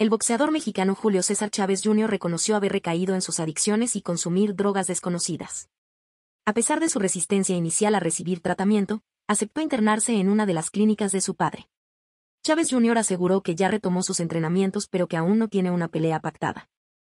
El boxeador mexicano Julio César Chávez Jr. reconoció haber recaído en sus adicciones y consumir drogas desconocidas. A pesar de su resistencia inicial a recibir tratamiento, aceptó internarse en una de las clínicas de su padre. Chávez Jr. aseguró que ya retomó sus entrenamientos pero que aún no tiene una pelea pactada.